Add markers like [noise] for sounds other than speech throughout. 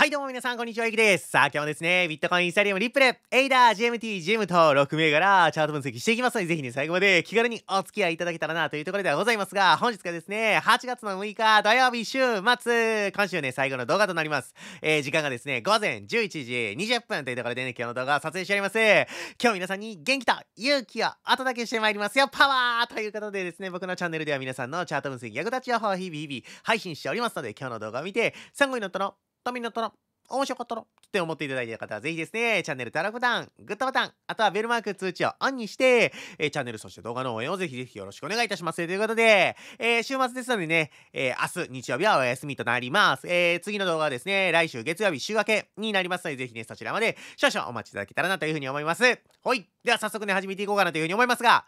はいどうも皆さんこんにちは、ゆきです。さあ今日もですね、ビットコイン、イサリアム、リップレ、エイダー、GMT、ジムと6銘柄チャート分析していきますので、ぜひね、最後まで気軽にお付き合いいただけたらなというところではございますが、本日がですね、8月の6日土曜日週末、今週ね、最後の動画となります。えー、時間がですね、午前11時20分というところでね、今日の動画を撮影しております。今日皆さんに元気と勇気をお届けしてまいりますよ、パワーということでですね、僕のチャンネルでは皆さんのチャート分析、役立ち情報を日々日々配信しておりますので、今日の動画を見て、参考になったのためになったら、面白かったら、って思っていただいた方は、ぜひですね、チャンネル登録ボタン、グッドボタン、あとはベルマーク通知をオンにして、えー、チャンネルそして動画の応援をぜひぜひよろしくお願いいたします。ということで、えー、週末ですのでね、えー、明日日曜日はお休みとなります。えー、次の動画はですね、来週月曜日週明けになりますので、ぜひね、そちらまで少々お待ちいただけたらなというふうに思います。はい。では早速ね、始めていこうかなというふうに思いますが、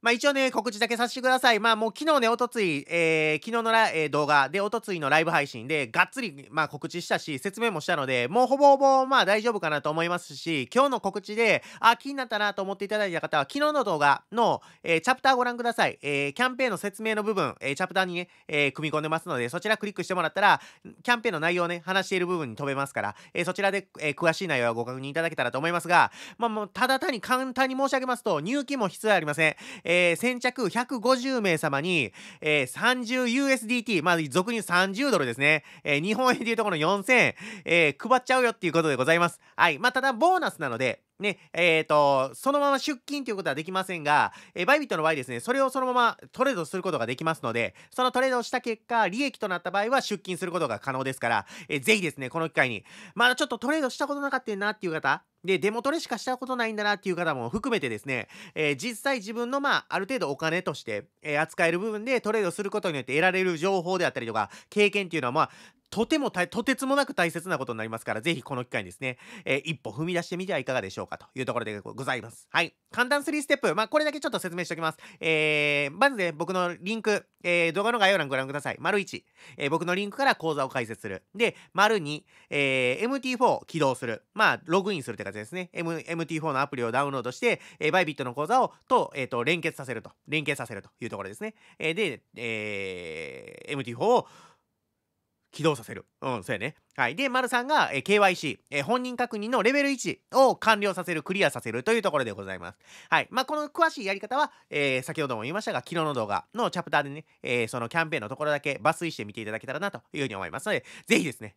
まあ一応ね、告知だけさせてください。まあもう昨日ね、おとつい、えー、昨日のえー、動画で、おとついのライブ配信で、がっつり、まあ告知したし、説明もしたので、もうほぼほぼ、まあ大丈夫かなと思いますし、今日の告知で、あ、気になったなと思っていただいた方は、昨日の動画の、えー、チャプターご覧ください。えー、キャンペーンの説明の部分、えー、チャプターにね、えー、組み込んでますので、そちらクリックしてもらったら、キャンペーンの内容ね、話している部分に飛べますから、えー、そちらで、えー、詳しい内容はご確認いただけたらと思いますが、まあもうただ単に簡単に申し上げますと、入金も必要ありません。えー、先着150名様に、えー、30USDT、まあ、俗に30ドルですね。えー、日本円でいうところの4000円、えー、配っちゃうよっていうことでございます。はい。まあ、ただ、ボーナスなので、ね、えっ、ー、と、そのまま出勤ということはできませんが、えー、バイビットの場合ですね、それをそのままトレードすることができますので、そのトレードをした結果、利益となった場合は出勤することが可能ですから、えー、ぜひですね、この機会に、まだちょっとトレードしたことなかったなっていう方、で、デモトレしかしたことないんだなっていう方も含めてですね、えー、実際自分の、まあ、ある程度お金として、えー、扱える部分でトレードすることによって得られる情報であったりとか、経験っていうのは、まあ、とてもとてつもなく大切なことになりますから、ぜひこの機会にですね、えー、一歩踏み出してみてはいかがでしょうかというところでございます。はい。簡単3ステップ。まあ、これだけちょっと説明しておきます。えー、まずね、僕のリンク、えー、動画の概要欄ご覧ください。丸1、えー、僕のリンクから講座を開設する。で、丸2、えー、MT4 起動する。まあ、ログインするって感じですね。M、MT4 のアプリをダウンロードして、えー、バイビットの講座をと、えっ、ー、と、連結させると。連携させるというところですね。えー、で、えー、MT4 を起動させる。うん、そうやね。はい。で、丸さんが、えー、KYC、えー、本人確認のレベル1を完了させる、クリアさせるというところでございます。はい。まあ、この詳しいやり方は、えー、先ほども言いましたが、昨日の動画のチャプターでね、えー、そのキャンペーンのところだけ抜粋してみていただけたらなというふうに思いますので、ぜひですね、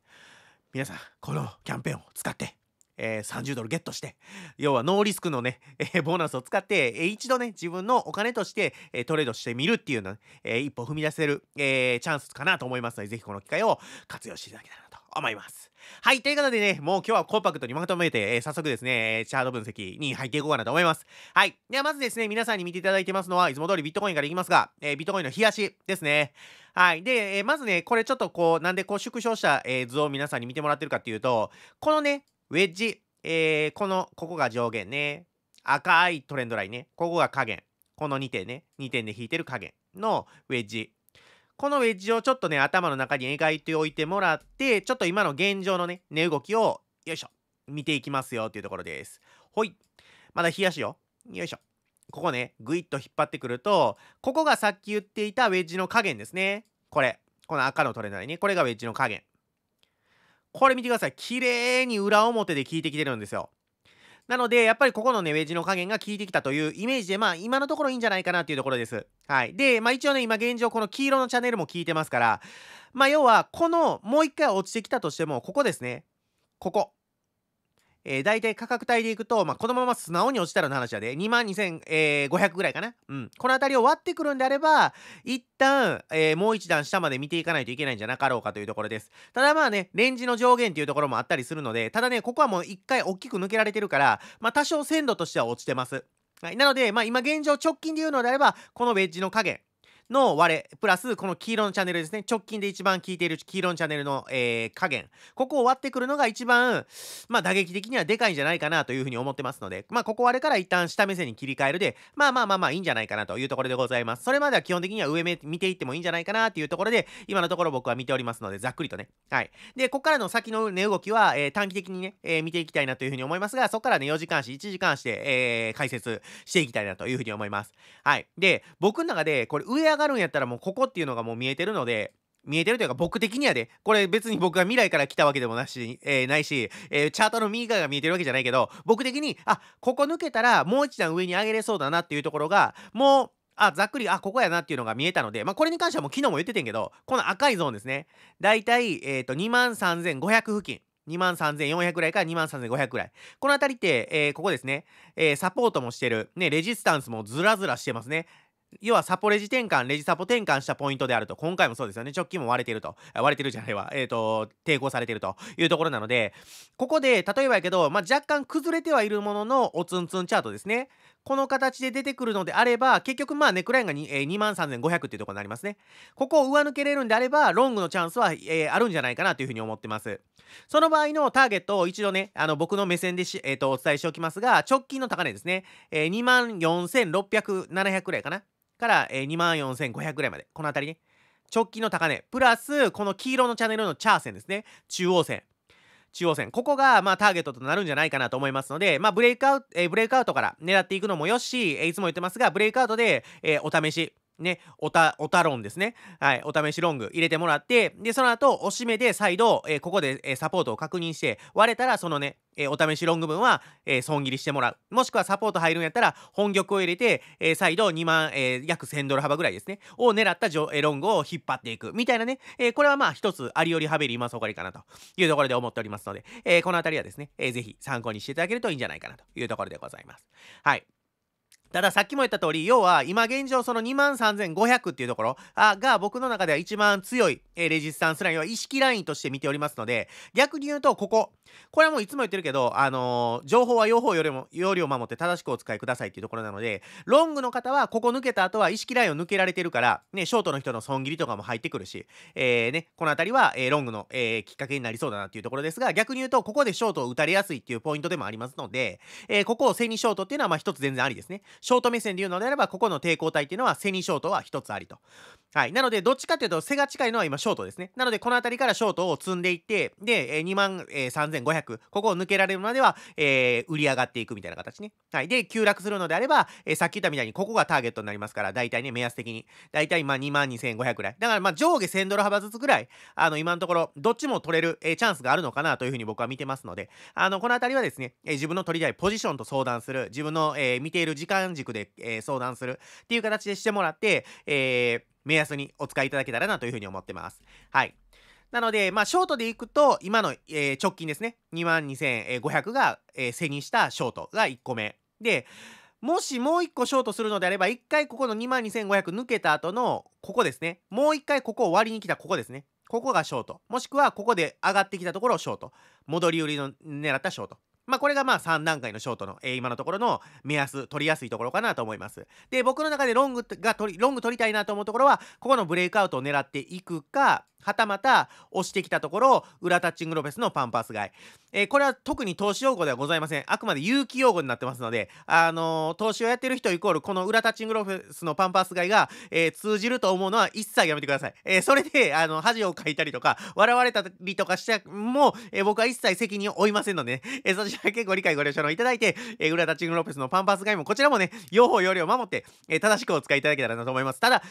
皆さん、このキャンペーンを使って、えー、30ドルゲットして要はノーリスクのね、えー、ボーナスを使って、えー、一度ね自分のお金として、えー、トレードしてみるっていうの、えー、一歩踏み出せる、えー、チャンスかなと思いますのでぜひこの機会を活用していただけたらなと思います。はい。ということでね、もう今日はコンパクトにまとめて、えー、早速ですね、チャート分析に入っていこうかなと思います。はい。ではまずですね、皆さんに見ていただいてますのは、いつも通りビットコインからいきますが、えー、ビットコインの冷やしですね。はい。で、えー、まずね、これちょっとこう、なんでこう縮小した、え図を皆さんに見てもらってるかっていうと、このね、ウェッジ、えー、この、ここが上限ね。赤いトレンドラインね。ここが下限。この2点ね。2点で引いてる下限のウェッジ。このウェッジをちょっとね、頭の中に描いておいてもらって、ちょっと今の現状のね、値動きを、よいしょ、見ていきますよっていうところです。ほい。まだ冷やしよ。よいしょ。ここね、ぐいっと引っ張ってくると、ここがさっき言っていたウェッジの加減ですね。これ。この赤のトレンドラインね。これがウェッジの加減。これ見てください。綺麗に裏表で効いてきてるんですよ。なので、やっぱりここのね、ウェッジの加減が効いてきたというイメージで、まあ、今のところいいんじゃないかなっていうところです。はい。で、まあ一応ね、今現状、この黄色のチャンネルも効いてますから、まあ要は、この、もう一回落ちてきたとしても、ここですね。ここ。えー、大体価格帯でいくと、まあ、このまま素直に落ちたらの話やで、22,500ぐらいかな。うん。この辺りを割ってくるんであれば、一旦、えー、もう一段下まで見ていかないといけないんじゃなかろうかというところです。ただまあね、レンジの上限っていうところもあったりするので、ただね、ここはもう一回大きく抜けられてるから、まあ、多少鮮度としては落ちてます。はい。なので、まあ、今現状直近で言うのであれば、このウェッジの加減、の割れ、プラスこの黄色のチャンネルですね、直近で一番効いている黄色のチャンネルの、えー、加減、ここを割ってくるのが一番、まあ打撃的にはでかいんじゃないかなというふうに思ってますので、まあここ割れから一旦下目線に切り替えるで、まあまあまあまあいいんじゃないかなというところでございます。それまでは基本的には上目見ていってもいいんじゃないかなというところで、今のところ僕は見ておりますので、ざっくりとね。はい。で、ここからの先の値動きは、えー、短期的にね、えー、見ていきたいなというふうに思いますが、そこからね、4時間足、1時間しで、えー、解説していきたいなというふうに思います。はい。で、僕の中で、これ上上ががるんやったらもうここっていうのがもう見えてるので、見えてるというか僕的にはで、これ別に僕が未来から来たわけでもなし、えー、ないし、えー、チャートの右側が見えてるわけじゃないけど、僕的に、あ、ここ抜けたらもう一段上に上げれそうだなっていうところが、もう、あ、ざっくり、あ、ここやなっていうのが見えたので、まあ、これに関してはもう昨日も言っててんけど、この赤いゾーンですね。だいたい、えっ、ー、と、23,500付近。23,400ぐらいから23,500ぐらい。このあたりって、えー、ここですね、えー、サポートもしてる、ね、レジスタンスもずらずらしてますね。要はサポレジ転換、レジサポ転換したポイントであると、今回もそうですよね、直近も割れてると、割れてるじゃないわ、えっ、ー、と、抵抗されてるというところなので、ここで、例えばやけど、まあ、若干崩れてはいるものの、おつんつんチャートですね。この形で出てくるのであれば、結局まあネックラインが、えー、23,500っていうところになりますね。ここを上抜けれるんであれば、ロングのチャンスは、えー、あるんじゃないかなというふうに思ってます。その場合のターゲットを一度ね、あの僕の目線でし、えー、とお伝えしておきますが、直近の高値ですね、えー、24,600、700くらいかな。から、え24,500ぐらいまで、この辺りね。直近の高値、プラス、この黄色のチャンネルのチャー線ですね。中央線。中央線。ここが、まあ、ターゲットとなるんじゃないかなと思いますので、まあ、ブレイクアウト、えー、ブレイクアウトから狙っていくのもよし、えー、いつも言ってますが、ブレイクアウトで、えー、お試し、ね、おた、おたロンですね。はい、お試しロング入れてもらって、で、その後、おしめで再度、えー、ここで、えー、サポートを確認して、割れたら、そのね、えー、お試しロング分は、え損切りしてもらう。もしくはサポート入るんやったら、本玉を入れて、え再度2万、え約1000ドル幅ぐらいですね、を狙ったジョ、えロングを引っ張っていく。みたいなね、えこれはまあ一つ、ありよりはべり今そこりかなというところで思っておりますので、えこのあたりはですね、えー、ぜひ参考にしていただけるといいんじゃないかなというところでございます。はい。たださっきも言った通り、要は今現状その23,500っていうところが僕の中では一番強いレジスタンスラインは意識ラインとして見ておりますので、逆に言うとここ、これはもういつも言ってるけど、あのー、情報は用法よりも、容量を守って正しくお使いくださいっていうところなので、ロングの方はここ抜けた後は意識ラインを抜けられてるから、ね、ショートの人の損切りとかも入ってくるし、えー、ね、この辺りは、えー、ロングの、えー、きっかけになりそうだなっていうところですが、逆に言うと、ここでショートを打たれやすいっていうポイントでもありますので、えー、ここをセにショートっていうのは、まあ一つ全然ありですね。ショート目線で言うのであれば、ここの抵抗体っていうのはセにショートは一つありと。はい。なので、どっちかっていうと、背が近いのは今ショートですね。なので、この辺りからショートを積んでいって、で、えー、2万、えー、3000 5 0 0ここを抜けられるまでは、えー、売り上がっていくみたいな形ね。はい、で急落するのであれば、えー、さっき言ったみたいにここがターゲットになりますから大体ね目安的に大体まあ2万2500ぐらいだからまあ上下1000ドル幅ずつぐらいあの今のところどっちも取れる、えー、チャンスがあるのかなというふうに僕は見てますのであのこの辺りはですね、えー、自分の取りたいポジションと相談する自分の、えー、見ている時間軸で、えー、相談するっていう形でしてもらって、えー、目安にお使いいただけたらなというふうに思ってます。はい。なので、まあ、ショートでいくと、今の、えー、直近ですね、22,500が、えー、背にしたショートが1個目。で、もしもう1個ショートするのであれば、1回ここの22,500抜けた後の、ここですね。もう1回ここを割りに来たここですね。ここがショート。もしくは、ここで上がってきたところをショート。戻り売りの狙ったショート。まあ、これがまあ3段階のショートの、えー、今のところの目安、取りやすいところかなと思います。で、僕の中でロングが取り、ロング取りたいなと思うところは、ここのブレイクアウトを狙っていくか、はたまた押してきたところ裏タッチングロペスのパンパース買い、えー、これは特に投資用語ではございませんあくまで有機用語になってますので、あのー、投資をやってる人イコールこの裏タッチングロペスのパンパース買いが、えー、通じると思うのは一切やめてください、えそれで [laughs] あの恥をかいたりとか笑われたりとかしても、え僕は一切責任を負いませんので、ね、[laughs] えそちら結構理解ご了承のいただいて、え裏タッチングロペスのパンパース買いもこちらもね用法用量を守って、え正しくお使いいただけたらなと思いますただ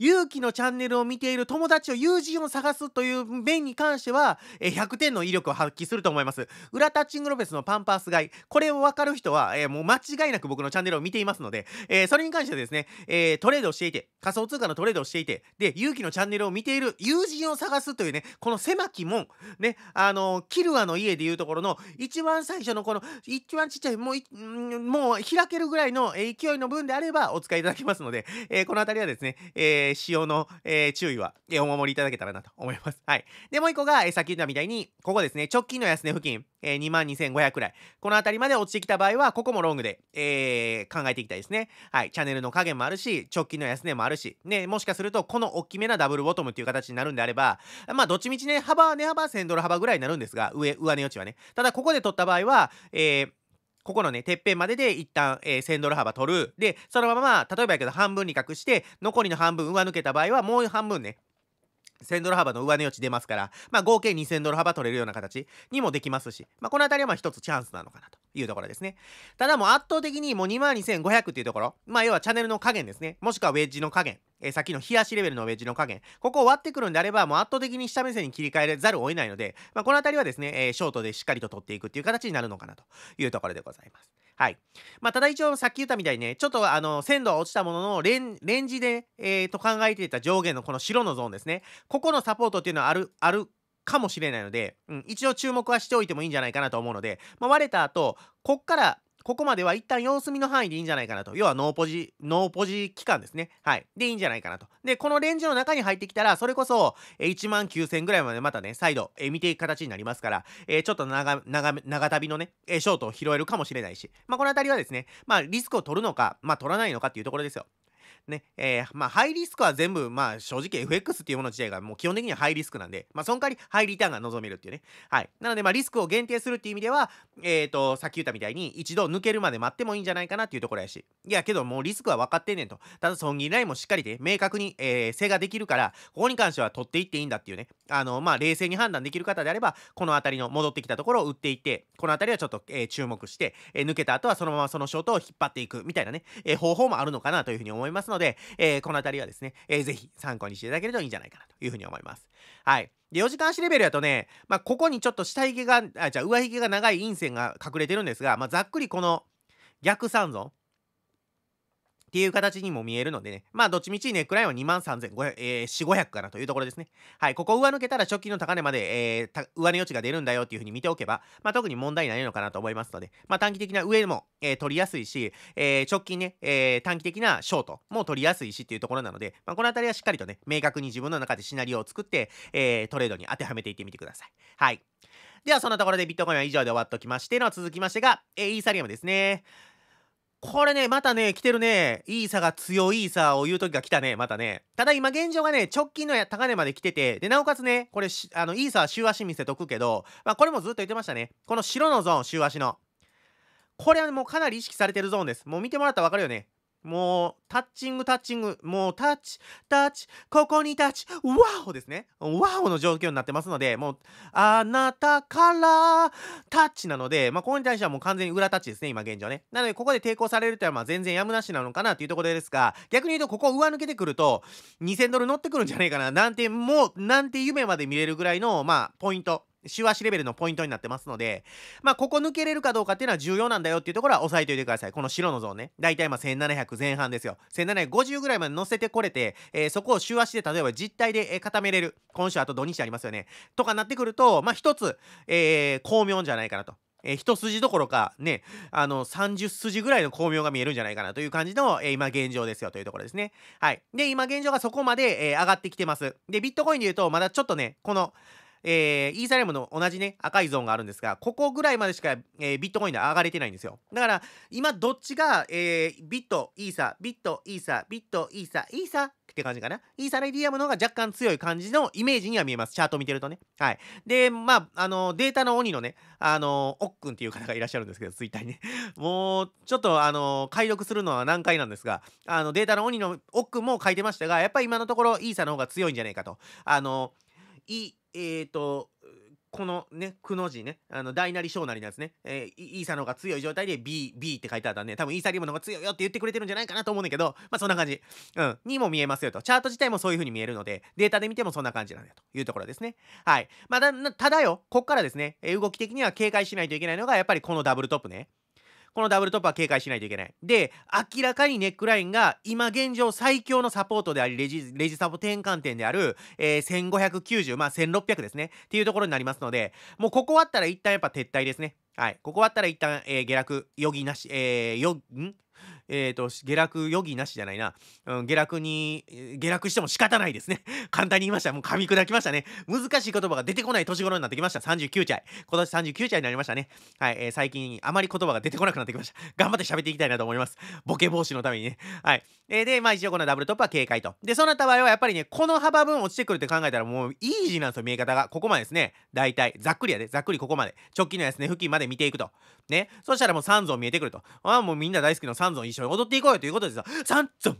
勇気のチャンネルを見ている友達を友人を探すという面に関しては、え100点の威力を発揮すると思います。裏タッチングロペスのパンパース街、これをわかる人は、えもう間違いなく僕のチャンネルを見ていますので、えそれに関してはですね、えトレードをしていて、仮想通貨のトレードをしていて、で、勇気のチャンネルを見ている友人を探すというね、この狭き門、ね、あのキルアの家でいうところの、一番最初のこの、一番ちっちゃい、もう、もう開けるぐらいの勢いの分であればお使いいただけますので、えこの辺りはですね、えーえー、使用の、えー、注意は、えー、お守りいただけたらなと思います。はい。で、もう一個が、えー、さっき言ったみたいに、ここですね、直近の安値付近、えー、22,500くらい。この辺りまで落ちてきた場合は、ここもロングで、えー、考えていきたいですね。はい。チャンネルの加減もあるし、直近の安値もあるし、ね、もしかすると、この大きめなダブルボトムっていう形になるんであれば、まあ、どっちみちね、幅は値、ね、幅1000ドル幅ぐらいになるんですが、上、上値余地はね。ただ、ここで取った場合は、えー、ここのね、てっぺんまでで一旦、えー、1000ドル幅取る。で、そのまま、例えばやけど半分に隠して、残りの半分上抜けた場合は、もう半分ね、1000ドル幅の上値落ち出ますから、まあ合計2000ドル幅取れるような形にもできますし、まあこの辺りはまあ一つチャンスなのかなというところですね。ただもう圧倒的にもう22500っていうところ、まあ要はチャンネルの加減ですね、もしくはウェッジの加減えー、さっきの冷やしレベルのウェッジの加減、ここを割ってくるんであれば、もう圧倒的に下目線に切り替えざるを得ないので、まあ、このあたりはですね、えー、ショートでしっかりと取っていくっていう形になるのかなというところでございます。はい。まあ、ただ一応さっき言ったみたいにね、ちょっとあの、鮮度は落ちたものの、レン、レンジで、えー、と考えていた上限のこの白のゾーンですね、ここのサポートっていうのはある、ある、かもしれないので、うん、一応注目はしておいてもいいんじゃないかなと思うので、まあ、割れた後、こっからここまでは一旦様子見の範囲でいいんじゃないかなと。要はノーポジ、ノーポジ期間ですね。はい。でいいんじゃないかなと。で、このレンジの中に入ってきたら、それこそ、え1万9000ぐらいまでまたね、再度、え見ていく形になりますから、えちょっと長、長、長旅のね、えショートを拾えるかもしれないし、まあ、この辺りはですね、まあ、リスクを取るのか、まあ、取らないのかっていうところですよ。ね、えー、まあ、ハイリスクは全部、まあ、正直 FX っていうもの自体がもう基本的にはハイリスクなんで、まあ、その代わりハイリターンが望めるっていうね。はい。なので、まあ、リスクを限定するっていう意味では、えっ、ー、と、さっき言ったみたいに、一度抜けるまで待ってもいいんじゃないかなっていうところやし。いや、けどもうリスクは分かってんねんと。ただ、損切りラインもしっかりで、明確に、えー、制ができるから、ここに関しては取っていっていいんだっていうね。あの、まあ、冷静に判断できる方であれば、この辺りの戻ってきたところを打っていって、この辺りはちょっと、えー、注目して、え抜けた後はそのままそのショートを引っ張っていくみたいなね、え方法もあるのかなというふうに思いますので、ので、えー、この辺りはですね、えー、ぜひ参考にしていただけるといいんじゃないかなというふうに思います。はい。で、4時間足レベルやとね、まあ、ここにちょっと下髭が、あ、じゃあ上髭が長い陰線が隠れてるんですが、まあ、ざっくりこの逆三尊、っていう形にも見えるのでね、まあ、どっちみちネックラインは2万3500、えー、4、500かなというところですね。はい、ここ上抜けたら直近の高値まで、えー、上値余地が出るんだよっていうふうに見ておけば、まあ、特に問題ないのかなと思いますので、まあ、短期的な上でも、えー、取りやすいし、えー、直近ね、えー、短期的なショートも取りやすいしっていうところなので、まあ、このあたりはしっかりとね、明確に自分の中でシナリオを作って、えー、トレードに当てはめていってみてください。はい。では、そんなところでビットコインは以上で終わっておきましての続きましてが、えー、イーサリアムですね。これね、またね、来てるね。イーサが強いイーサを言う時が来たね、またね。ただ今現状がね、直近の高値まで来てて、で、なおかつね、これ、あの、イーサは週足見せとくけど、まあこれもずっと言ってましたね。この白のゾーン、週足の。これはもうかなり意識されてるゾーンです。もう見てもらったらわかるよね。もう、タッチングタッチング、もうタッチ、タッチ、ここにタッチ、ワオですね。ワオの状況になってますので、もう、あなたからタッチなので、まあ、ここに対してはもう完全に裏タッチですね、今現状ね。なので、ここで抵抗されるというのは、まあ、全然やむなしなのかなというところですが、逆に言うと、ここ上抜けてくると、2000ドル乗ってくるんじゃないかな、なんて、もう、なんて夢まで見れるぐらいの、まあ、ポイント。週足レベルのポイントになってますので、まあ、ここ抜けれるかどうかっていうのは重要なんだよっていうところは押さえておいてください。この白のゾーンね。だいたい今1700前半ですよ。1750ぐらいまで乗せてこれて、えー、そこを週足で例えば実体で、固めれる。今週あと土日ありますよね。とかなってくると、まあ、一つ、えー、巧妙じゃないかなと。えー、一筋どころか、ね、あの、30筋ぐらいの巧妙が見えるんじゃないかなという感じの、えー、今現状ですよというところですね。はい。で、今現状がそこまで、えー、上がってきてます。で、ビットコインで言うと、まだちょっとね、この、えー、イーサリアムの同じね、赤いゾーンがあるんですが、ここぐらいまでしか、えー、ビットコインで上がれてないんですよ。だから、今どっちが、えー、ビット、イーサ、ビット、イーサ、ビット、イーサ、イーサって感じかな。イーサレディアムの方が若干強い感じのイメージには見えます。チャート見てるとね。はい。で、まあ、あの、データの鬼のね、あの、おっくんっていう方がいらっしゃるんですけど、ツイッターにね。もう、ちょっと、あの、解読するのは難解なんですが、あの、データの鬼のおっくんも書いてましたが、やっぱり今のところイーサの方が強いんじゃないかと。あの、イえっ、ー、と、このね、くの字ね、あの、大なり小なりなんですね。えー、イーサの方が強い状態で B、B って書いてあったんで、多分イーサリウムの方が強いよって言ってくれてるんじゃないかなと思うんだけど、まあそんな感じ。うん。にも見えますよと。チャート自体もそういう風に見えるので、データで見てもそんな感じなんだよというところですね。はい。まあ、だ、ただよ、こっからですね、動き的には警戒しないといけないのが、やっぱりこのダブルトップね。このダブルトップは警戒しないといけない。で、明らかにネックラインが今現状最強のサポートであり、レジ、レジサポ転換点である、えー、1590、まあ1600ですね。っていうところになりますので、もうここあったら一旦やっぱ撤退ですね。はい。ここあったら一旦、えー、下落、余儀なし、えー、よ、んえっ、ー、と、下落余儀なしじゃないな、うん、下落に、下落しても仕方ないですね。[laughs] 簡単に言いました。もう噛み砕きましたね。難しい言葉が出てこない年頃になってきました。39歳。今年39歳になりましたね。はい、えー、最近あまり言葉が出てこなくなってきました。[laughs] 頑張って喋っていきたいなと思います。ボケ防止のためにね。はい。えー、で、まあ一応このダブルトップは警戒と。で、そうなった場合はやっぱりね、この幅分落ちてくるって考えたらもうイージーなんですよ、見え方が。ここまでですね。大体。ざっくりやで。ざっくりここまで。直近のやつね、付近まで見ていくと。ね。そしたらもう3ゾ見えてくると。ああ、もうみんな大好きの3ゾン一緒に踊っていこうよということでさ、さんぞん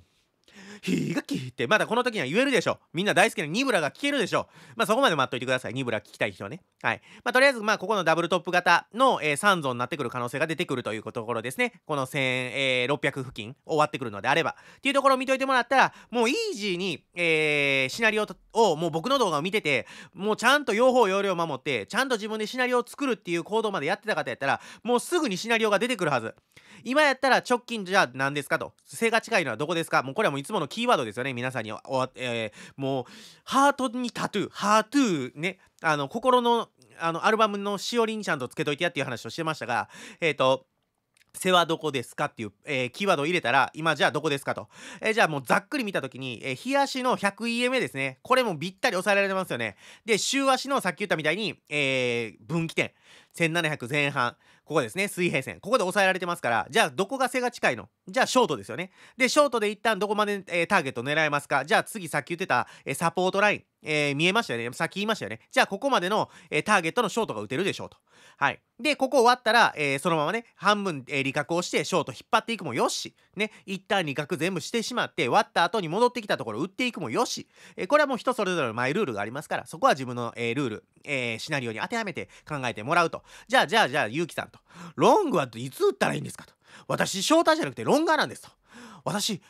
日がきてまだこの時には言えるでしょみんな大好きなニブラが聞けるでしょまあそこまで待っといてくださいニブラ聞きたい人はねはいまあとりあえずまあここのダブルトップ型の、えー、3層になってくる可能性が出てくるというところですねこの1600、えー、付近終わってくるのであればっていうところを見といてもらったらもうイージーに、えー、シナリオをもう僕の動画を見ててもうちゃんと用法用量守ってちゃんと自分でシナリオを作るっていう行動までやってた方やったらもうすぐにシナリオが出てくるはず今やったら直近じゃ何ですかと背が近いのはどこですかもうこれはもういつものキーワードですよね皆さんにお、えー、もうハートにタトゥーハートゥーねあの心のあのアルバムのしおりにちゃんとつけといてやっていう話をしてましたがえっ、ー、と世話どこですかっていう、えー、キーワードを入れたら、今じゃあどこですかと。えー、じゃあもうざっくり見たときに、えー、日足の 100EMA ですね。これもぴったり抑えられますよね。で、週足のさっき言ったみたいに、えー、分岐点。1700前半。ここですね、水平線。ここで抑えられてますから、じゃあどこが背が近いのじゃあショートですよね。で、ショートで一旦どこまで、えー、ターゲット狙えますかじゃあ次さっき言ってた、えー、サポートライン。えー、見えましたよね。さっき言いましたよね。じゃあ、ここまでの、えー、ターゲットのショートが打てるでしょうと。はい。で、ここ終わったら、えー、そのままね、半分、えー、利確をして、ショート引っ張っていくもよし。ね、一旦利確全部してしまって、割った後に戻ってきたところ打っていくもよし。えこれはもう人それぞれのマイルールがありますから、そこは自分の、えルール、えシナリオに当てはめて考えてもらうと。じゃあ、じゃあ、じゃあ、ゆうきさんと。ロングはいつ打ったらいいんですかと。私、ショーターじゃなくてロンガーなんですと。私、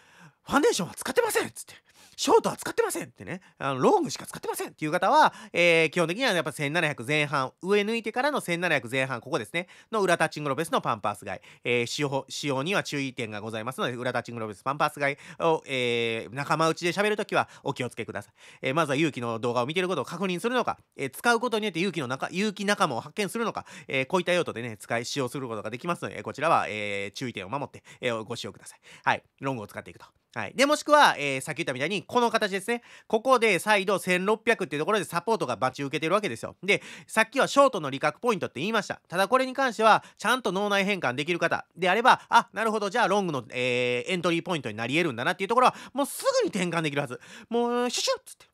ファンデーションは使ってませんっつって。ショートは使ってませんってね、あのロングしか使ってませんっていう方は、えー、基本的にはやっぱ1700前半、上抜いてからの1700前半、ここですね、の裏タッチングロベスのパンパース買い、えー、使用、使用には注意点がございますので、裏タッチングロベスパンパース買いを、えー、仲間内で喋るときはお気をつけください。えー、まずは勇気の動画を見てることを確認するのか、えー、使うことによって勇気の中、勇気仲間を発見するのか、えー、こういった用途でね、使い、使用することができますので、こちらは、えー、注意点を守って、えー、ご使用ください。はい、ロングを使っていくと。はい。で、もしくは、えー、さっき言ったみたいに、この形ですね。ここで再度1600っていうところでサポートが待ち受けてるわけですよ。で、さっきはショートの利確ポイントって言いました。ただこれに関しては、ちゃんと脳内変換できる方であれば、あ、なるほど、じゃあロングの、えー、エントリーポイントになり得るんだなっていうところは、もうすぐに転換できるはず。もう、シュシュッつって。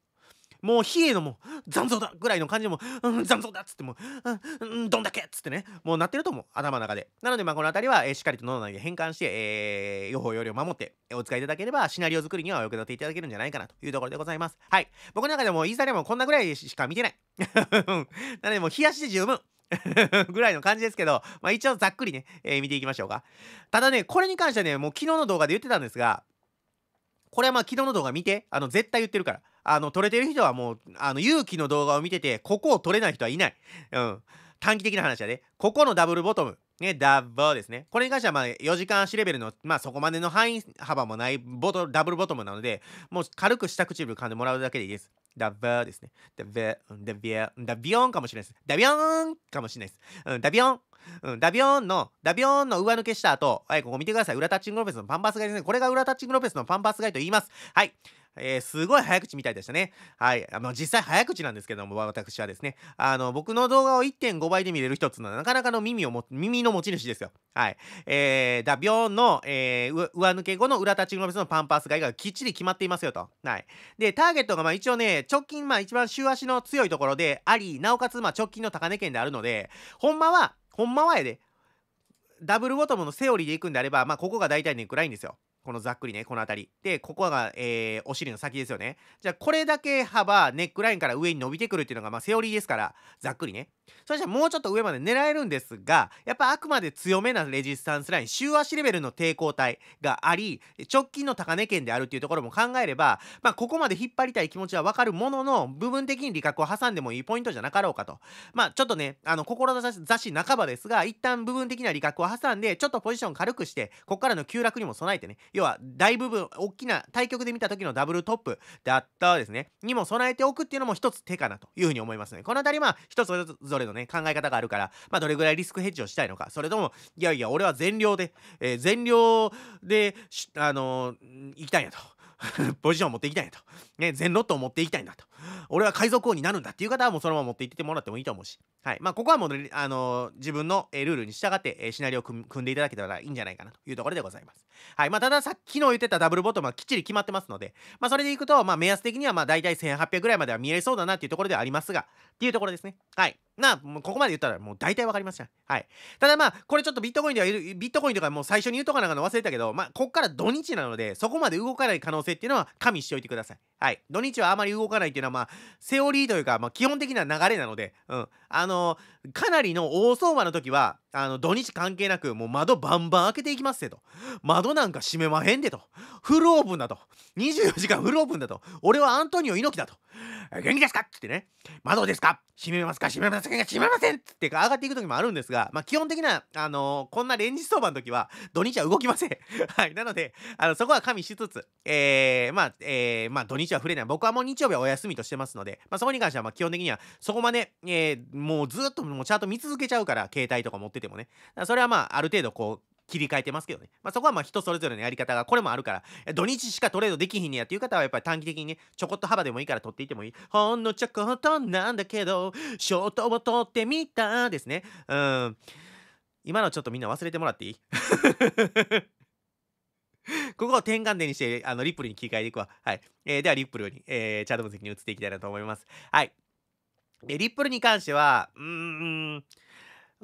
もう冷えのも残像だぐらいの感じでも、うん、残像だっつってもう、うん、どんだけっつってねもうなってると思う頭の中でなのでまあこの辺りは、えー、しっかりと脳内で変換して、えー、予報要領を守ってお使いいただければシナリオ作りにはお役立ていただけるんじゃないかなというところでございますはい僕の中でもイーサリアムはこんなぐらいしか見てない [laughs] なのでもう冷やしで十分 [laughs] ぐらいの感じですけど、まあ、一応ざっくりね、えー、見ていきましょうか。ただね、これに関してはね、もう昨日の動画で言ってたんですが、これはまあ昨日の動画見て、あの、絶対言ってるから。あの撮れてる人はもうあの勇気の動画を見ててここを撮れない人はいない、うん、短期的な話だねここのダブルボトムね、ダブですね。これに関しては、まあ、4時間足レベルの、まあ、そこまでの範囲幅もないボトダブルボトムなので、もう軽く下唇噛んでもらうだけでいいです。ダブーですね。ダブー、ダビー、ダビオンかもしれないです。ダビオンかもしれないです。うん、ダビオン。うん、ダビオンの、ダビオンの上抜けした後、はい、ここ見てください。裏タッチングロペスのパンパスガいですね。これが裏タッチングロペスのパンパスガいと言います。はい。えー、すごい早口みたいでしたね。はい。あの、実際早口なんですけども、私はですね、あの、僕の動画を1.5倍で見れる人っていうのは、なかなかの耳をも、耳の持ち主ですよ。はい。えー、ョンの、えー、上抜け後の裏立ちの別のパンパース外がきっちり決まっていますよと。はい。で、ターゲットが、まあ一応ね、直近、まあ一番週足の強いところであり、なおかつ、まあ直近の高値圏であるので、ほんまは、ほんまはやで、ダブルボトムのセオリーでいくんであれば、まあ、ここが大体ネックラインですよ。このざっくりねこの辺りでここが、えー、お尻の先ですよねじゃあこれだけ幅ネックラインから上に伸びてくるっていうのが、まあ、セオリーですからざっくりねそしたもうちょっと上まで狙えるんですが、やっぱあくまで強めなレジスタンスライン、週足レベルの抵抗体があり、直近の高値圏であるというところも考えれば、まあ、ここまで引っ張りたい気持ちはわかるものの、部分的に利確を挟んでもいいポイントじゃなかろうかと。まあ、ちょっとね、あの、し半ばですが、一旦部分的な利確を挟んで、ちょっとポジション軽くして、ここからの急落にも備えてね、要は大部分、大きな対局で見た時のダブルトップだったですね、にも備えておくっていうのも一つ手かなというふうに思いますね。このあたり、まあ、一つぞれのね、考え方があるから、まあ、どれぐらいリスクヘッジをしたいのか、それとも、いやいや、俺は全量で、えー、全量で、あのー、行きたいんやと。[laughs] ポジションを持っていきたいだと。ね、全ロットを持っていきたいんだと。俺は海賊王になるんだっていう方はもうそのまま持っていってもらってもいいと思うし。はい。まあ、ここはもう、あのー、自分の、えー、ルールに従って、えー、シナリオを組んでいただけたらいいんじゃないかなというところでございます。はい。まあ、たださっきの言ってたダブルボトムはきっちり決まってますので、まあ、それでいくと、まあ、目安的にはまあ、大体1800ぐらいまでは見えそうだなっていうところではありますが、っていうところですね。はい。なここまで言ったらもう大体わかりますた。はい。ただまあ、これちょっとビットコインでは、ビットコインとかもう最初に言うとかなんかの忘れたけど、まあ、こっから土日なので、そこまで動かない可能性性っていうのは加味しておいてください。はい。土日はあまり動かないっていうのは、まあ、セオリーというか、まあ、基本的な流れなので、うん。あのかなりの大相場の時は、あの、土日関係なく、もう窓バンバン開けていきますせと。窓なんか閉めまへんでと。フルオープンだと。24時間フルオープンだと。俺はアントニオ猪木だと。「元気ですか?」っつってね「窓ですか閉めますか閉めませんか閉めません」っつって上がっていく時もあるんですが、まあ、基本的な、あのー、こんな連日相場の時は土日は動きません。[laughs] はい。なので、あのそこは加味しつつ、えー、まあ、えー、まあ、土日は触れない。僕はもう日曜日はお休みとしてますので、まあ、そこに関してはまあ基本的にはそこまで、えー、もうずっともうチャート見続けちゃうから、携帯とか持っててもね。それはまあ、ある程度こう、切り替えてますけどね。まあ、そこはまあ人それぞれのやり方が、これもあるから、土日しかトレードできひんねやっていう方はやっぱり短期的にね、ちょこっと幅でもいいから取っていってもいい。ほんのちょこっとなんだけど、ショートを取ってみたですね。うん。今のちょっとみんな忘れてもらっていい [laughs] ここを転換点にして、あの、リップルに切り替えていくわ。はい。えー、では、リップルに、えー、チャート分析に移っていきたいなと思います。はい。で、リップルに関しては、うーん。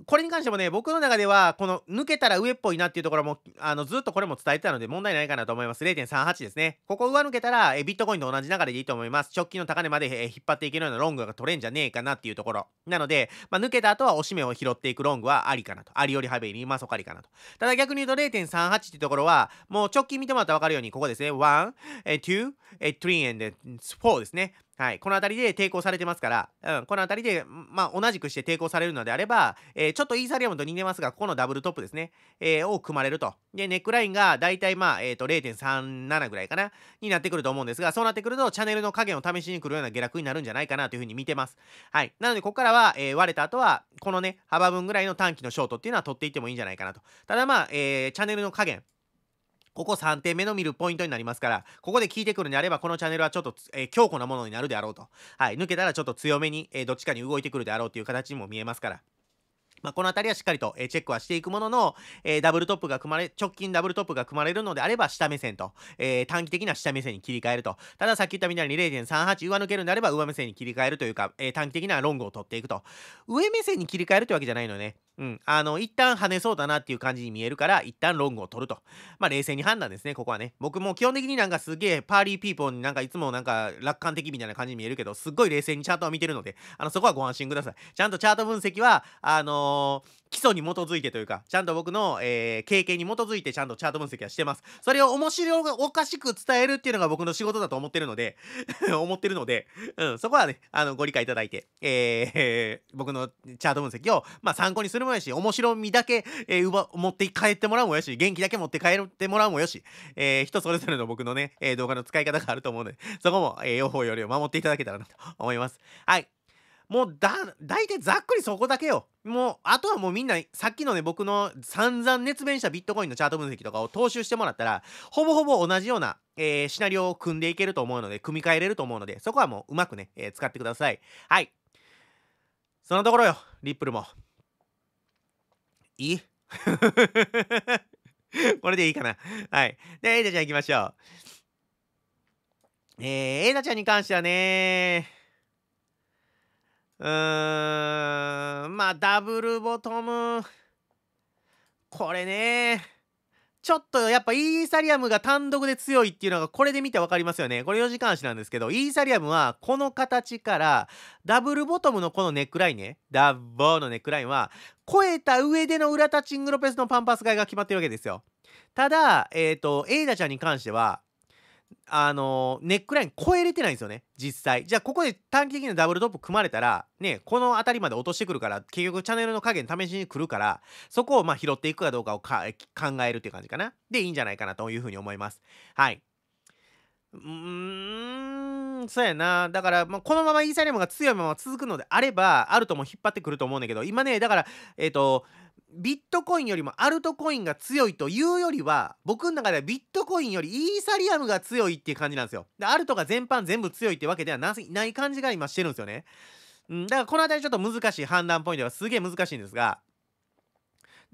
これに関してもね、僕の中では、この抜けたら上っぽいなっていうところも、あの、ずっとこれも伝えてたので問題ないかなと思います。0.38ですね。ここ上抜けたら、えビットコインと同じ流れでいいと思います。直近の高値まで、え引っ張っていけるようなロングが取れんじゃねえかなっていうところ。なので、まあ、抜けた後はおしめを拾っていくロングはありかなと。ありよりハベリまあ、そかりかなと。ただ逆に言うと0.38っていうところは、もう直近見てもらったらわかるように、ここですね。1、え2、え3 4ですね。はい、この辺りで抵抗されてますから、うん、この辺りで、まあ、同じくして抵抗されるのであれば、えー、ちょっとイーサリアムと似てますが、ここのダブルトップですね、えー、を組まれると。で、ネックラインがだいたい、まあ、えっ、ー、と、0.37ぐらいかな、になってくると思うんですが、そうなってくると、チャンネルの加減を試しに来るような下落になるんじゃないかなというふうに見てます。はい。なので、ここからは、えー、割れた後は、このね、幅分ぐらいの短期のショートっていうのは取っていってもいいんじゃないかなと。ただ、まあ、えー、チャンネルの加減、ここ3点目の見るポイントになりますから、ここで聞いてくるんであれば、このチャンネルはちょっと、えー、強固なものになるであろうと。はい。抜けたらちょっと強めに、えー、どっちかに動いてくるであろうという形にも見えますから。まあ、この辺りはしっかりと、えチェックはしていくものの、えダブルトップが組まれ、直近ダブルトップが組まれるのであれば下目線と、え短期的な下目線に切り替えると。たださっき言ったみたいに0.38上抜けるんであれば上目線に切り替えるというか、え短期的なロングを取っていくと。上目線に切り替えるというわけじゃないのね。うん。あの、一旦跳ねそうだなっていう感じに見えるから、一旦ロングを取ると。まあ、冷静に判断ですね、ここはね。僕も基本的になんかすげえパーリーピーポーになんかいつもなんか楽観的みたいな感じに見えるけど、すっごい冷静にチャートを見てるので、あの、そこはご安心ください。ちゃんとチャート分析は、あのー基礎に基づいてというか、ちゃんと僕の、えー、経験に基づいてちゃんとチャート分析はしてます。それを面白おかしく伝えるっていうのが僕の仕事だと思ってるので [laughs] 思ってるので、うん、そこはね、あの、ご理解いただいて、えー、僕のチャート分析を、まあ、参考にするもやし、面白みだけ、えー、奪、持って帰ってもらうもやし、元気だけ持って帰ってもらうもやし、えー、人それぞれの僕のね、え動画の使い方があると思うので、そこも、えー、用法よりを守っていただけたらなと思います。はい。もうだ大体ざっくりそこだけよもうあとはもうみんなさっきのね僕の散々熱弁したビットコインのチャート分析とかを踏襲してもらったらほぼほぼ同じような、えー、シナリオを組んでいけると思うので組み替えれると思うのでそこはもううまくね、えー、使ってくださいはいそのところよリップルもいい [laughs] これでいいかなはいでエイダちゃん行きましょうえー、エイダちゃんに関してはねうんまあダブルボトムこれねちょっとやっぱイーサリアムが単独で強いっていうのがこれで見て分かりますよねこれ4時間足なんですけどイーサリアムはこの形からダブルボトムのこのネックラインねダッボーのネックラインは超えた上での裏タッチングロペスのパンパス買いが決まってるわけですよただえっ、ー、とエイダちゃんに関してはあのネックライン超えれてないんですよね実際じゃあここで短期的なダブルトップ組まれたらねこの辺りまで落としてくるから結局チャンネルの加減試しに来るからそこをまあ拾っていくかどうかを考えるっていう感じかなでいいんじゃないかなというふうに思いますはいうんそうやなだから、まあ、このままイーサリアムが強いまま続くのであればあるとも引っ張ってくると思うんだけど今ねだからえっ、ー、とビットコインよりもアルトコインが強いというよりは僕の中ではビットコインよりイーサリアムが強いっていう感じなんですよ。でアルトが全般全部強いってわけではない感じが今してるんですよね。うん、だからこの辺りちょっと難しい判断ポイントはすげえ難しいんですが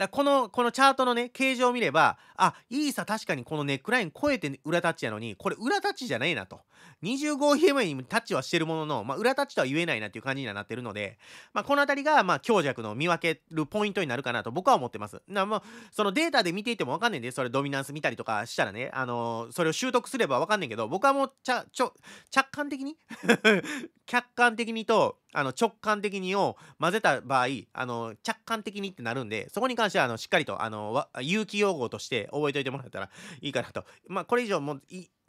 だこのこのチャートのね形状を見ればあイーサ確かにこのネックライン超えて裏タッチやのにこれ裏タッチじゃないなと 25EMA にタッチはしてるものの、まあ、裏タッチとは言えないなっていう感じにはなってるので、まあ、この辺りがまあ強弱の見分けるポイントになるかなと僕は思ってますなもうそのデータで見ていても分かんないんでそれドミナンス見たりとかしたらね、あのー、それを習得すれば分かんないけど僕はもうちゃちょ客観的に [laughs] 客観的にとあの直感的にを混ぜた場合あの着感的にってなるんでそこに関してはあのしっかりとあの有機用語として覚えておいてもらったらいいかなとまあこれ以上もう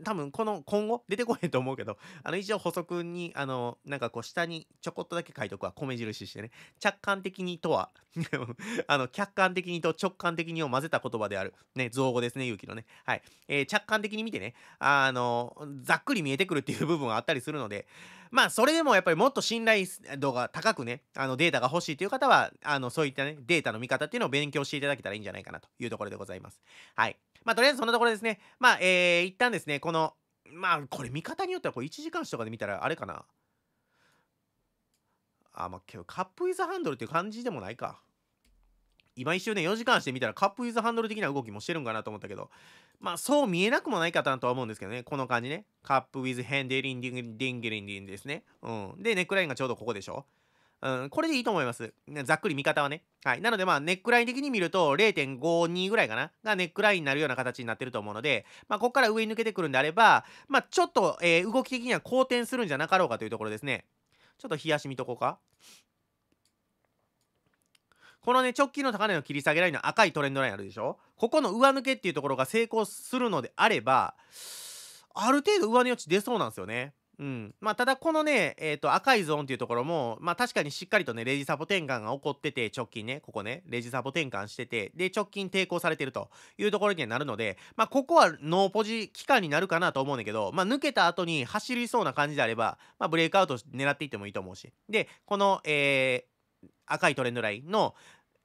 多分この今後出てこへんと思うけどあの一応補足にあのなんかこう下にちょこっとだけ書いとくわ米印してね着感的にとは [laughs] あの客観的にと直感的にを混ぜた言葉であるね造語ですね勇気のねはい、えー、着感的に見てねあのざっくり見えてくるっていう部分はあったりするのでまあ、それでもやっぱりもっと信頼度が高くね、あのデータが欲しいという方は、あの、そういったね、データの見方っていうのを勉強していただけたらいいんじゃないかなというところでございます。はい。まあ、とりあえずそんなところですね。まあ、えー、一旦ですね、この、まあ、これ見方によってはこれ1時間足とかで見たらあれかな。あ、まあ、カップイズハンドルっていう感じでもないか。今一周ね4時間してみたらカップウィズハンドル的な動きもしてるんかなと思ったけどまあそう見えなくもないかなとは思うんですけどねこの感じねカップウィズヘンデリンディンディンギリンディンですねうんでネックラインがちょうどここでしょうん、これでいいと思います。ざっくり見方はね。はい。なので、まあ、ネックライン的に見ると、0.52ぐらいかながネックラインになるような形になってると思うので、まあ、ここから上に抜けてくるんであれば、まあ、ちょっと、えー、動き的には好転するんじゃなかろうかというところですね。ちょっと冷やし見とこうか。このね直近の高値の切り下げラインの赤いトレンドラインあるでしょここの上抜けっていうところが成功するのであればある程度上値落ち出そうなんですよね。うんまあ、ただこのね、えー、と赤いゾーンっていうところも、まあ、確かにしっかりとねレジサポ転換が起こってて直近ねここねレジサポ転換しててで直近抵抗されてるというところにはなるので、まあ、ここはノーポジ期間になるかなと思うんだけど、まあ、抜けた後に走りそうな感じであれば、まあ、ブレイクアウト狙っていってもいいと思うしでこの、えー赤いトレンドラインの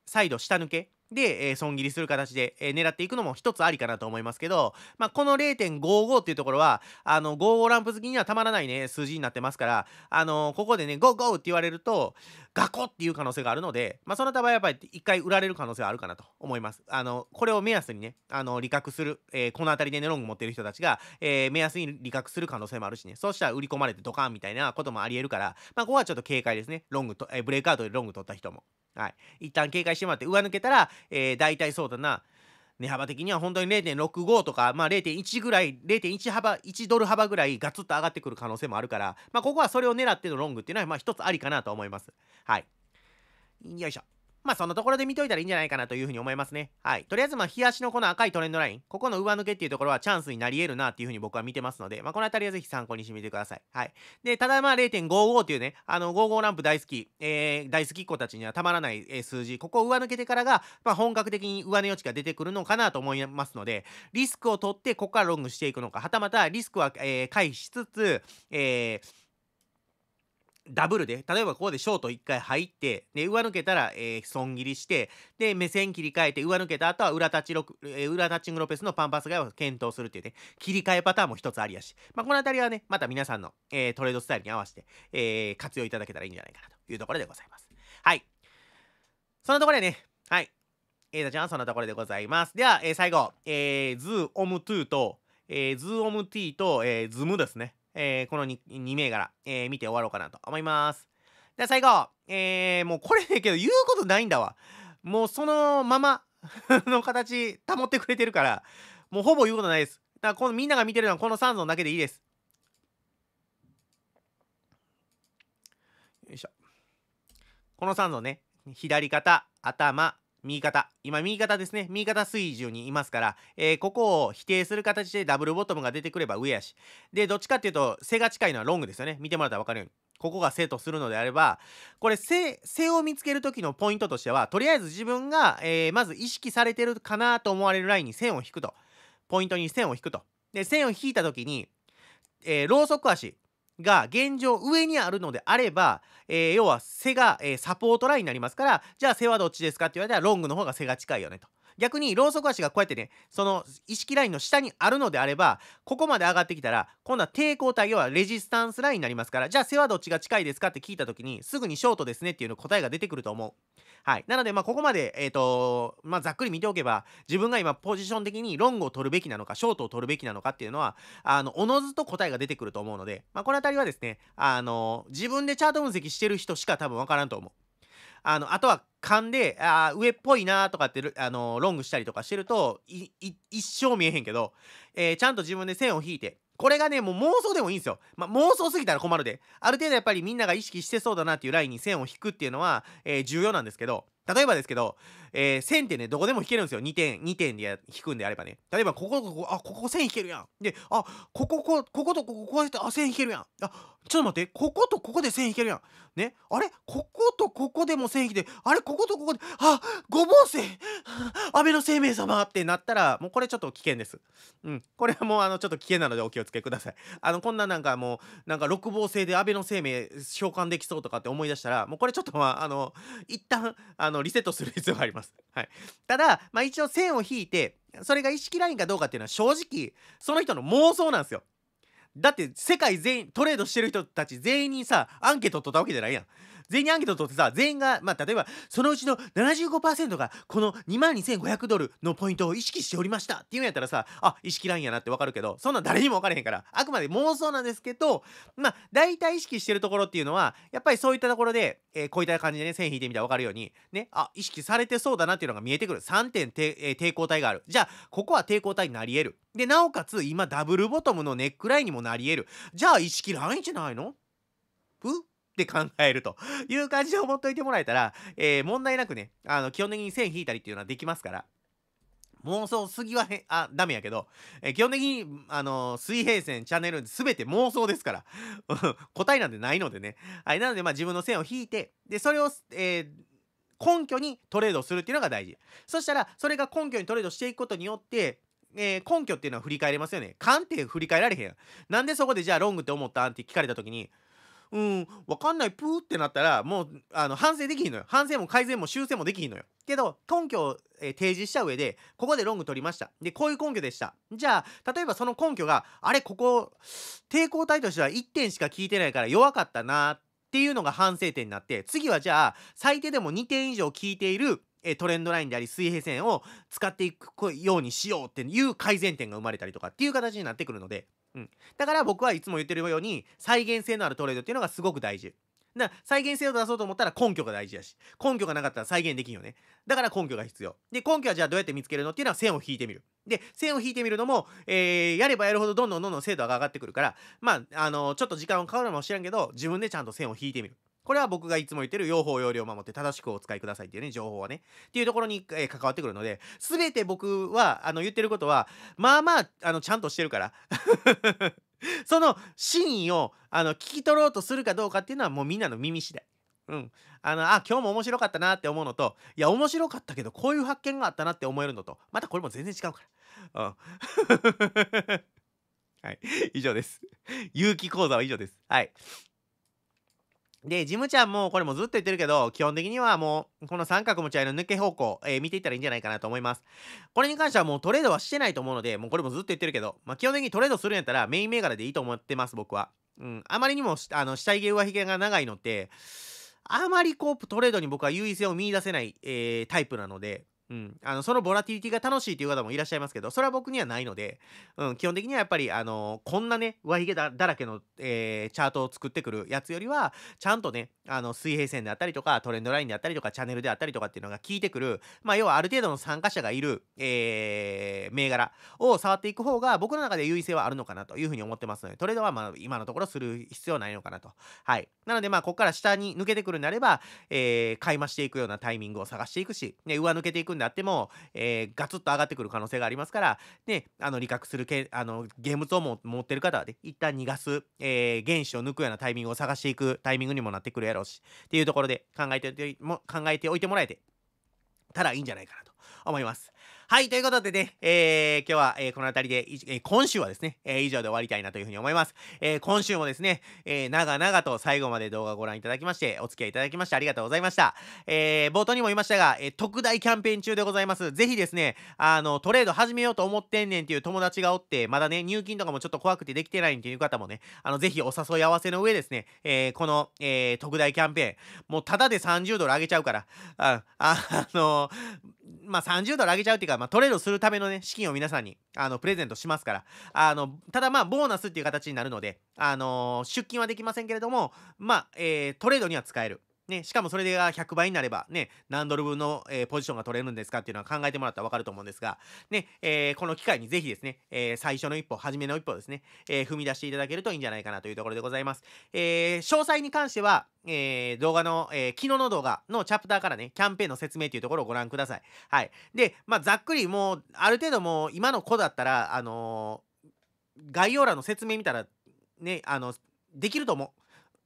再度下抜けで、えー、損切りする形で、えー、狙っていくのも一つありかなと思いますけど、まあ、この0.55っていうところは、あの、55ランプ好きにはたまらないね、数字になってますから、あのー、ここでね、ゴーゴーって言われると、ガコっていう可能性があるので、まあ、そのたはやっぱり一回売られる可能性はあるかなと思います。あの、これを目安にね、あの、利確する、えー、この辺りでね、ロング持ってる人たちが、えー、目安に利確する可能性もあるしね、そうしたら売り込まれてドカンみたいなこともあり得るから、まあ、ここはちょっと警戒ですね、ロングと、えー、ブレイクアウトでロング取った人も。はい。一旦警戒してもらって、上抜けたら、えー、大体そうだな。値幅的には本当に0.65とか、まあ、0.1ぐらい、0.1幅、1ドル幅ぐらいガツッと上がってくる可能性もあるから、まあ、ここはそれを狙ってのロングっていうのは、まあ、一つありかなと思います。はい。よいしょ。まあそのところで見といたらいいんじゃないかなというふうに思いますね。はい。とりあえずまあ日足のこの赤いトレンドライン、ここの上抜けっていうところはチャンスになり得るなっていうふうに僕は見てますので、まあこの辺りはぜひ参考にしてみてください。はい。で、ただまあ0.55っていうね、あの55ランプ大好き、えー、大好きっ子たちにはたまらない、え数字、ここを上抜けてからが、まあ本格的に上値余地が出てくるのかなと思いますので、リスクを取ってここからロングしていくのか、はたまたリスクは、えー、回避しつつ、えー、ダブルで例えばここでショート1回入ってで上抜けたら、えー、損切りしてで目線切り替えて上抜けた後は裏タッチロ裏タッチングロペスのパンパス替えを検討するっていうね切り替えパターンも一つありやし、まあ、この辺りはねまた皆さんの、えー、トレードスタイルに合わせて、えー、活用いただけたらいいんじゃないかなというところでございますはいそのところでねはいえーたちゃんそんなところでございますでは、えー、最後、えー、ズーオムーと、えー、ズーオムーと、えー、ズムですねえー、この 2, 2銘柄、えー、見て終わろうかなと思います。では最後、えー、もうこれねけど言うことないんだわ。もうそのまま [laughs] の形保ってくれてるから、もうほぼ言うことないです。だからこのみんなが見てるのはこの3層だけでいいです。よいしょ。この3層ね。左肩、頭、右肩、今右肩ですね、右肩水準にいますから、えー、ここを否定する形でダブルボトムが出てくれば上やし、で、どっちかっていうと、背が近いのはロングですよね。見てもらったら分かるように。ここが背とするのであれば、これ背、背を見つける時のポイントとしては、とりあえず自分が、えー、まず意識されてるかなと思われるラインに線を引くと。ポイントに線を引くと。で、線を引いた時に、えー、ローソク足。が現状上にあるのであれば、えー、要は背が、えー、サポートラインになりますからじゃあ背はどっちですかって言われたらロングの方が背が近いよねと逆にローソク足がこうやってねその意識ラインの下にあるのであればここまで上がってきたら今度は抵抗体要はレジスタンスラインになりますからじゃあ背はどっちが近いですかって聞いた時にすぐにショートですねっていうの答えが出てくると思う。はい、なのでまあここまで、えーとまあ、ざっくり見ておけば自分が今ポジション的にロングを取るべきなのかショートを取るべきなのかっていうのはあのおのずと答えが出てくると思うので、まあ、この辺りはですねあの自分でチャート分析してる人しか多分分からんと思う。あのあとは勘であ上っぽいなとかってあのロングしたりとかしてると一生見えへんけど、えー、ちゃんと自分で線を引いてこれがねもう妄想でもいいんですよ、ま妄想すぎたら困るである程度やっぱりみんなが意識してそうだなっていうラインに線を引くっていうのは、えー、重要なんですけど例えばですけど、えー、線ってね、どこでも引けるんですよ。2点、2点で引くんであればね。例えば、ここ、ここ、あ、ここ線引けるやん。で、あ、ここ、ここ、ことここ、こうやって、あ、線引けるやん。あ、ちょっと待って、こことここで線引けるやん。ね、あれこことここでも線引いて、あれこことここで、あ、ごぼう線安倍の生命様ってなったら、もうこれちょっと危険です。うん。これはもう、あの、ちょっと危険なのでお気をつけください。あの、こんななんかもう、なんか六芒星で安倍の生命召喚できそうとかって思い出したら、もうこれちょっとまあ、あの、一旦、あの、リセットする必要があります。ます。はい、ただ、まあ、一応線を引いてそれが意識ラインかどうかっていうのは正直その人の妄想なんですよ。だって世界全員トレードしてる人たち全員にさアンケート取ったわけじゃないやん。全員にアンケート取ってさ全員がまあ例えばそのうちの75%がこの2 2500ドルのポイントを意識しておりましたっていうんやったらさあ意識ラインやなってわかるけどそんなん誰にも分からへんからあくまで妄想なんですけどまあ大体意識してるところっていうのはやっぱりそういったところで、えー、こういった感じでね線引いてみたら分かるようにねあ意識されてそうだなっていうのが見えてくる3点えー、抵抗体があるじゃあここは抵抗体になり得るでなおかつ今ダブルボトムのネックラインにもなり得るじゃあ意識ラインじゃないのうって考えるという感じで思っといてもらえたら、えー、問題なくね、あの、基本的に線引いたりっていうのはできますから、妄想すぎはへあ、ダメやけど、えー、基本的に、あのー、水平線、チャンネル、すべて妄想ですから、[laughs] 答えなんてないのでね。はい、なので、まあ自分の線を引いて、で、それを、えー、根拠にトレードするっていうのが大事。そしたら、それが根拠にトレードしていくことによって、えー、根拠っていうのは振り返れますよね。勘って振り返られへん。なんでそこでじゃあロングって思ったんって聞かれた時に、うん分かんないプーってなったらもうあの反省できひんのよ反省も改善も修正もできひんのよけど根拠を、えー、提示した上でここでロング取りましたでこういう根拠でしたじゃあ例えばその根拠があれここ抵抗体としては1点しか効いてないから弱かったなっていうのが反省点になって次はじゃあ最低でも2点以上効いているえトレンドラインであり水平線を使っていくようにしようっていう改善点が生まれたりとかっていう形になってくるのでうん、だから僕はいつも言ってるように再現性のあるトレードっていうのがすごく大事。だ再現性を出そうと思ったら根拠が大事だし根拠がなかったら再現できんよねだから根拠が必要で根拠はじゃあどうやって見つけるのっていうのは線を引いてみるで線を引いてみるのも、えー、やればやるほどどんどんどんどん精度が上がってくるからまああのー、ちょっと時間をかかるかもしれんけど自分でちゃんと線を引いてみるこれは僕がいつも言ってる、用法、用量を守って正しくお使いくださいっていうね、情報はね。っていうところに、えー、関わってくるので、すべて僕は、あの、言ってることは、まあまあ、あの、ちゃんとしてるから。[laughs] その真意を、あの、聞き取ろうとするかどうかっていうのは、もうみんなの耳次第。うん。あの、あ、今日も面白かったなって思うのと、いや、面白かったけど、こういう発見があったなって思えるのと、またこれも全然違うから。うん。[laughs] はい。以上です。[laughs] 有機講座は以上です。はい。で、ジムちゃんもこれもずっと言ってるけど、基本的にはもう、この三角持ち合いの抜け方向、えー、見ていったらいいんじゃないかなと思います。これに関してはもうトレードはしてないと思うので、もうこれもずっと言ってるけど、まあ、基本的にトレードするんやったらメイン銘柄でいいと思ってます、僕は。うん、あまりにも、あの、下髭上髭が長いのって、あまりこう、トレードに僕は優位性を見出せない、えー、タイプなので、うん、あのそのボラティリティが楽しいという方もいらっしゃいますけどそれは僕にはないので、うん、基本的にはやっぱり、あのこんなね上髭だだらけの、えー、チャートを作ってくるやつよりはちゃんとねあの水平線であったりとかトレンドラインであったりとかチャンネルであったりとかっていうのが効いてくる、まあ、要はある程度の参加者がいる、えー、銘柄を触っていく方が僕の中で優位性はあるのかなというふうに思ってますのでトレードはまあ今のところする必要ないのかなと。はい、なのでまあここから下に抜けてくるんであれば、えー、買い増していくようなタイミングを探していくし、ね、上抜けていくんであっても、えー、ガツッと上がってくる可能性がありますから、ね、あの、利確するけ、あの、現物をも持ってる方はね、一旦逃がす、えー、原子を抜くようなタイミングを探していくタイミングにもなってくるやろうし、っていうところで考えておいても考えておいてもらえてたらいいんじゃないかなと思います。はい、ということでね、えー、今日は、えー、この辺りで、えー、今週はですね、え以上で終わりたいなというふうに思います。え今週もですね、え長々と最後まで動画をご覧いただきまして、お付き合いいただきましてありがとうございました。え冒頭にも言いましたが、え特大キャンペーン中でございます。ぜひですね、あの、トレード始めようと思ってんねんっていう友達がおって、まだね、入金とかもちょっと怖くてできてないっていう方もね、あの、ぜひお誘い合わせの上ですね、えこの、え特大キャンペーン、もうただで30ドル上げちゃうから、あ、あ、あのーまあ、30ル上げちゃうっていうか、まあ、トレードするためのね、資金を皆さんに、あの、プレゼントしますから、あの、ただまあ、ボーナスっていう形になるので、あのー、出金はできませんけれども、まあ、えー、トレードには使える。ね、しかもそれが100倍になれば、ね、何ドル分の、えー、ポジションが取れるんですかっていうのは考えてもらったら分かると思うんですが、ね、えー、この機会にぜひですね、えー、最初の一歩、初めの一歩ですね、え踏み出していただけるといいんじゃないかなというところでございます。え詳細に関しては、え動画の、え昨日の動画のチャプターからね、キャンペーンの説明というところをご覧ください。はい。で、まあ、ざっくりもう、ある程度もう、今の子だったら、あの概要欄の説明見たら、ね、あの、できると思う。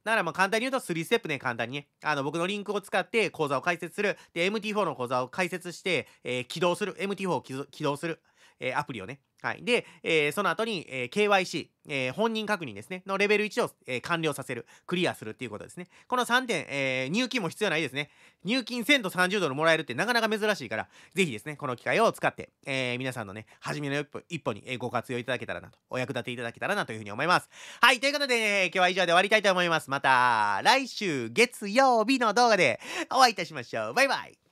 だからまあ簡単に言うと3ステップね、簡単にね。あの、僕のリンクを使って講座を開設する。で、MT4 の講座を開設して、えー、起動する。MT4 を起動する。えアプリをね。はい。で、えその後に、え KYC、え本人確認ですね、のレベル1を、え完了させる、クリアするっていうことですね。この3点、え入金も必要ないですね。入金1000と30ドルもらえるってなかなか珍しいから、ぜひですね、この機会を使って、え皆さんのね、初めの一歩歩に、えご活用いただけたらなと、お役立ていただけたらなというふうに思います。はい。ということで、ね、今日は以上で終わりたいと思います。また、来週月曜日の動画でお会いいたしましょう。バイバイ。